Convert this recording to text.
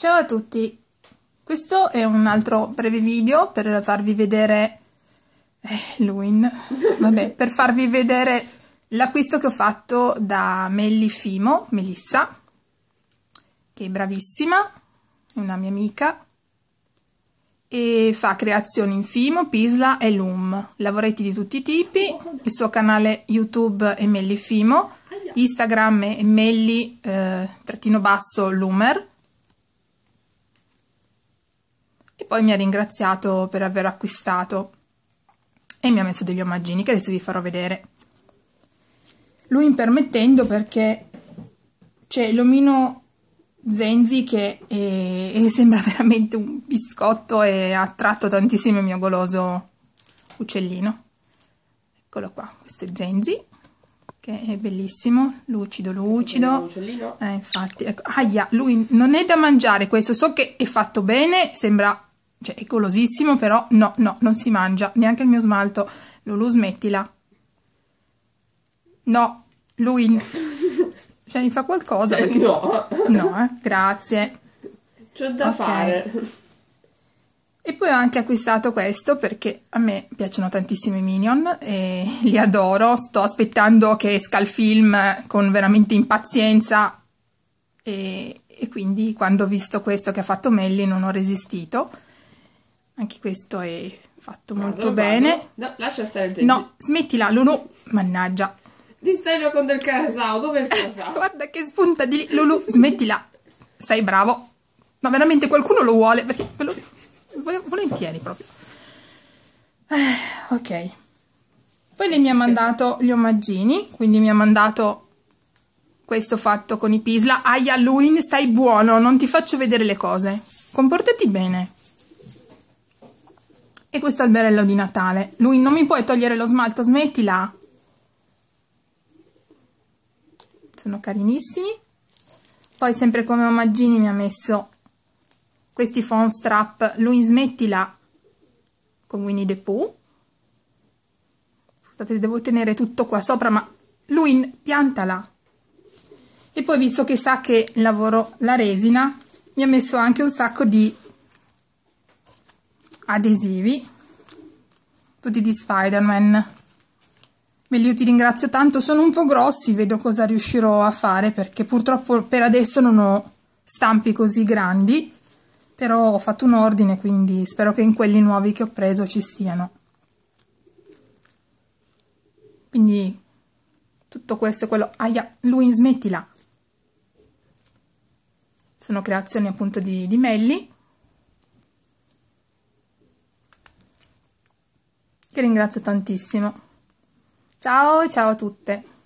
Ciao a tutti, questo è un altro breve video per farvi vedere eh, Luin, vabbè, per farvi vedere l'acquisto che ho fatto da Mellifimo, Melissa, che è bravissima, è una mia amica e fa creazioni in Fimo, Pisla e Loom, lavoretti di tutti i tipi, il suo canale YouTube è Mellifimo, Instagram è Melli-Lumer, eh, poi mi ha ringraziato per aver acquistato e mi ha messo degli omaggini che adesso vi farò vedere. Lui impermettendo perché c'è l'omino Zenzi che è, eh, è sembra veramente un biscotto e ha attratto tantissimo il mio goloso uccellino. Eccolo qua, questo è Zenzi che è bellissimo, lucido lucido. Eh, infatti, ecco. Aia, lui non è da mangiare questo, so che è fatto bene, sembra cioè è golosissimo però no no non si mangia neanche il mio smalto Lulu smettila no lui cioè mi fa qualcosa eh, perché... no no eh? grazie c'è da okay. fare e poi ho anche acquistato questo perché a me piacciono tantissimo i Minion e li adoro. Sto aspettando che esca il film con veramente impazienza e, e quindi quando ho visto questo che ha fatto Melly non ho resistito. Anche questo è fatto Guarda, molto bene. Vado. No, lascia stare il No, smettila, Lulu. Mannaggia. Distraino con del carasau, dove è il carasau? Guarda che spunta di lì. Lulu, smettila. Sei bravo. Ma veramente qualcuno lo vuole, perché ve lo... volentieri proprio. Eh, ok. Poi lei mi ha mandato gli omaggini, quindi mi ha mandato questo fatto con i pisla. Ai Halloween, stai buono, non ti faccio vedere le cose. Comportati bene. E questo alberello di Natale. Lui, non mi puoi togliere lo smalto, smettila! Sono carinissimi. Poi sempre come omaggini mi ha messo questi phone strap. Lui, smettila! Con Winnie the Pooh. Scusate, devo tenere tutto qua sopra, ma lui, piantala! E poi, visto che sa che lavoro la resina, mi ha messo anche un sacco di adesivi tutti di Spider-Man me li ti ringrazio tanto, sono un po' grossi, vedo cosa riuscirò a fare perché purtroppo per adesso non ho stampi così grandi, però ho fatto un ordine quindi spero che in quelli nuovi che ho preso ci siano Quindi tutto questo è quello... Aia, lui smettila! Sono creazioni appunto di, di Melli. che ringrazio tantissimo. Ciao ciao a tutte!